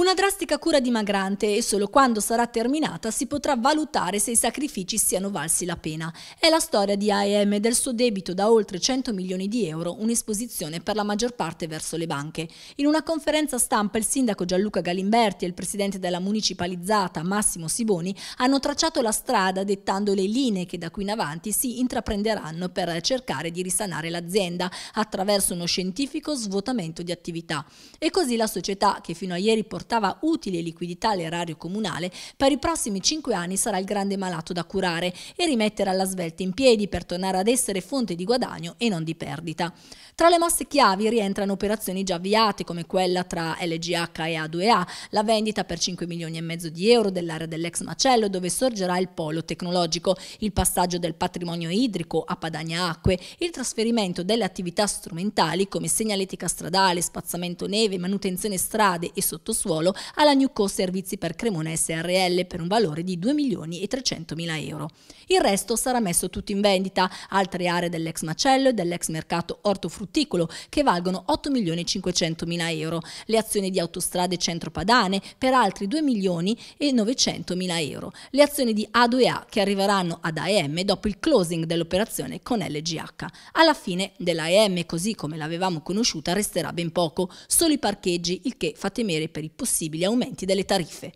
Una drastica cura dimagrante e solo quando sarà terminata si potrà valutare se i sacrifici siano valsi la pena. È la storia di AEM e del suo debito da oltre 100 milioni di euro, un'esposizione per la maggior parte verso le banche. In una conferenza stampa il sindaco Gianluca Galimberti e il presidente della municipalizzata Massimo Siboni hanno tracciato la strada dettando le linee che da qui in avanti si intraprenderanno per cercare di risanare l'azienda attraverso uno scientifico svuotamento di attività. E così la società che fino a ieri portava portava utili liquidità all'erario comunale, per i prossimi cinque anni sarà il grande malato da curare e rimettere alla svelta in piedi per tornare ad essere fonte di guadagno e non di perdita. Tra le mosse chiavi rientrano operazioni già avviate come quella tra LGH e A2A, la vendita per 5 milioni e mezzo di euro dell'area dell'ex macello dove sorgerà il polo tecnologico, il passaggio del patrimonio idrico a Padania Acque, il trasferimento delle attività strumentali come segnaletica stradale, spazzamento neve, manutenzione strade e sottosuolo Sassuolo alla Newco Servizi per Cremona SRL per un valore di 2 milioni e 300 mila euro. Il resto sarà messo tutto in vendita, altre aree dell'ex macello e dell'ex mercato ortofrutticolo che valgono 8 milioni e 500 mila euro, le azioni di autostrade centro-padane per altri 2 milioni e 900 mila euro, le azioni di A2A che arriveranno ad AEM dopo il closing dell'operazione con LGH. Alla fine dell'AEM, così come l'avevamo conosciuta, resterà ben poco, solo i parcheggi, il che fa temere per i possibili aumenti delle tariffe.